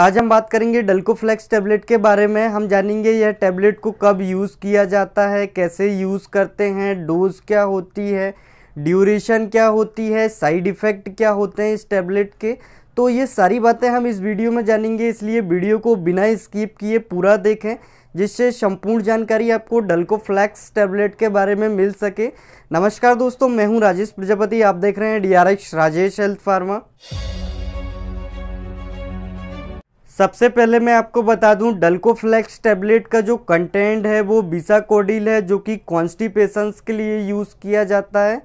आज हम बात करेंगे डल्को फ्लैक्स टैबलेट के बारे में हम जानेंगे यह टैबलेट को कब यूज़ किया जाता है कैसे यूज़ करते हैं डोज क्या होती है ड्यूरेशन क्या होती है साइड इफ़ेक्ट क्या होते हैं इस टैबलेट के तो ये सारी बातें हम इस वीडियो में जानेंगे इसलिए वीडियो को बिना स्किप किए पूरा देखें जिससे संपूर्ण जानकारी आपको डल्को फ्लैक्स टैबलेट के बारे में मिल सके नमस्कार दोस्तों मैं हूँ राजेश प्रजापति आप देख रहे हैं डी राजेश हेल्थ फार्मा सबसे पहले मैं आपको बता दूं डल्को फ्लैक्स टैबलेट का जो कंटेंट है वो बीसाकोडिल है जो कि कॉन्स्टिपेशंस के लिए यूज़ किया जाता है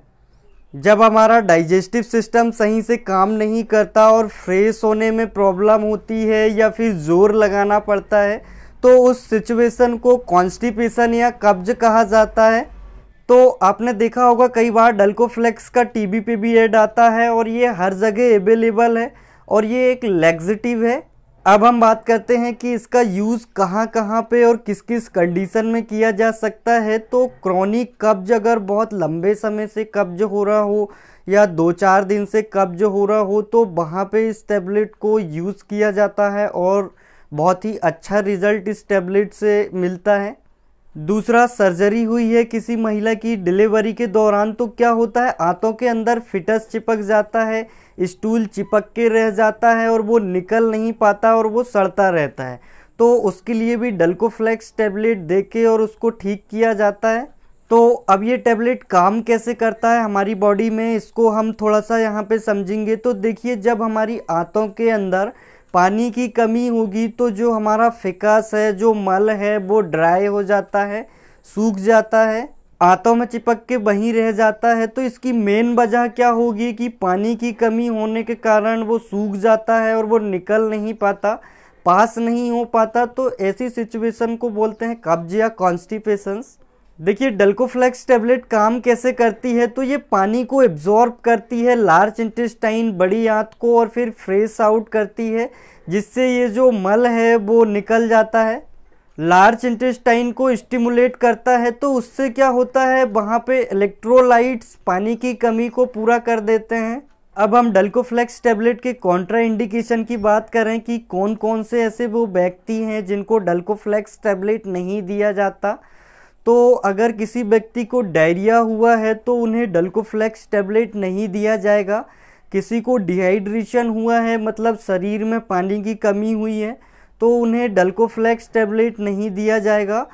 जब हमारा डाइजेस्टिव सिस्टम सही से काम नहीं करता और फ्रेश होने में प्रॉब्लम होती है या फिर ज़ोर लगाना पड़ता है तो उस सिचुएशन को कॉन्स्टिपेशन या कब्ज कहा जाता है तो आपने देखा होगा कई बार डल्कोफ्लेक्स का टीबी पे भी एड आता है और ये हर जगह अवेलेबल है और ये एक लैगजटिव है अब हम बात करते हैं कि इसका यूज़ कहाँ कहाँ पे और किस किस कंडीशन में किया जा सकता है तो क्रॉनिक कब्ज अगर बहुत लंबे समय से कब्ज हो रहा हो या दो चार दिन से कब्ज हो रहा हो तो वहाँ पे इस टैबलेट को यूज़ किया जाता है और बहुत ही अच्छा रिज़ल्ट इस टैबलेट से मिलता है दूसरा सर्जरी हुई है किसी महिला की डिलीवरी के दौरान तो क्या होता है आंतों के अंदर फिटस चिपक जाता है स्टूल चिपक के रह जाता है और वो निकल नहीं पाता और वो सड़ता रहता है तो उसके लिए भी डल्कोफ्लेक्स टैबलेट दे के और उसको ठीक किया जाता है तो अब ये टैबलेट काम कैसे करता है हमारी बॉडी में इसको हम थोड़ा सा यहाँ पर समझेंगे तो देखिए जब हमारी आँतों के अंदर पानी की कमी होगी तो जो हमारा फिकास है जो मल है वो ड्राई हो जाता है सूख जाता है आंतों में चिपक के वहीं रह जाता है तो इसकी मेन वजह क्या होगी कि पानी की कमी होने के कारण वो सूख जाता है और वो निकल नहीं पाता पास नहीं हो पाता तो ऐसी सिचुएशन को बोलते हैं कब्ज या कॉन्स्टिपेशंस देखिए डल्कोफ्लेक्स टैबलेट काम कैसे करती है तो ये पानी को एब्जॉर्ब करती है लार्ज इंटेस्टाइन बड़ी आंत को और फिर फ्रेश आउट करती है जिससे ये जो मल है वो निकल जाता है लार्ज इंटेस्टाइन को स्टिमुलेट करता है तो उससे क्या होता है वहाँ पे इलेक्ट्रोलाइट्स पानी की कमी को पूरा कर देते हैं अब हम डल्कोफ्लेक्स टैबलेट के कॉन्ट्रा इंडिकेशन की बात करें कि कौन कौन से ऐसे वो व्यक्ति हैं जिनको डल्कोफ्लेक्स टैबलेट नहीं दिया जाता तो अगर किसी व्यक्ति को डायरिया हुआ है तो उन्हें डल्कोफ्लैक्स टैबलेट नहीं दिया जाएगा किसी को डिहाइड्रेशन हुआ है मतलब शरीर में पानी की कमी हुई है तो उन्हें डल्कोफ्लैक्स टैबलेट नहीं दिया जाएगा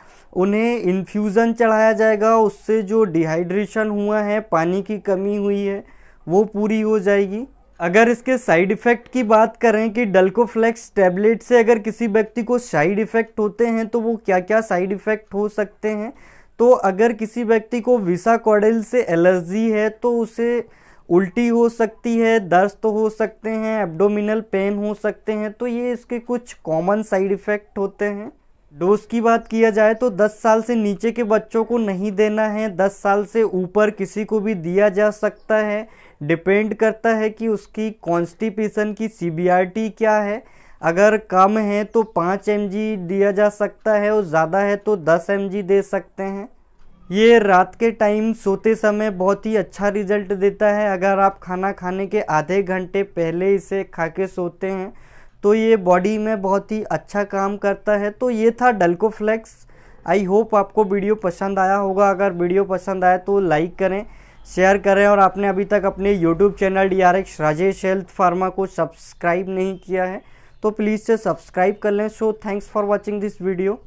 उन्हें इन्फ्यूज़न चढ़ाया जाएगा उससे जो डिहाइड्रेशन हुआ है पानी की कमी हुई है वो पूरी हो जाएगी अगर इसके साइड इफ़ेक्ट की बात करें कि डल्कोफ्लेक्स टैबलेट से अगर किसी व्यक्ति को साइड इफ़ेक्ट होते हैं तो वो क्या क्या साइड इफ़ेक्ट हो सकते हैं तो अगर किसी व्यक्ति को विसा कॉडल से एलर्जी है तो उसे उल्टी हो सकती है दस्त हो सकते हैं एब्डोमिनल पेन हो सकते हैं तो ये इसके कुछ कॉमन साइड इफ़ेक्ट होते हैं डोज की बात किया जाए तो 10 साल से नीचे के बच्चों को नहीं देना है 10 साल से ऊपर किसी को भी दिया जा सकता है डिपेंड करता है कि उसकी कॉन्स्टिपेशन की सीबीआरटी क्या है अगर कम है तो 5 एम दिया जा सकता है और ज़्यादा है तो 10 एम दे सकते हैं ये रात के टाइम सोते समय बहुत ही अच्छा रिजल्ट देता है अगर आप खाना खाने के आधे घंटे पहले इसे खा के सोते हैं तो ये बॉडी में बहुत ही अच्छा काम करता है तो ये था डल्को फ्लैक्स आई होप आपको वीडियो पसंद आया होगा अगर वीडियो पसंद आए तो लाइक करें शेयर करें और आपने अभी तक अपने YouTube channel D R X Rajesh health pharma को सब्सक्राइब नहीं किया है तो प्लीज़ से सब्सक्राइब कर लें so thanks for watching this video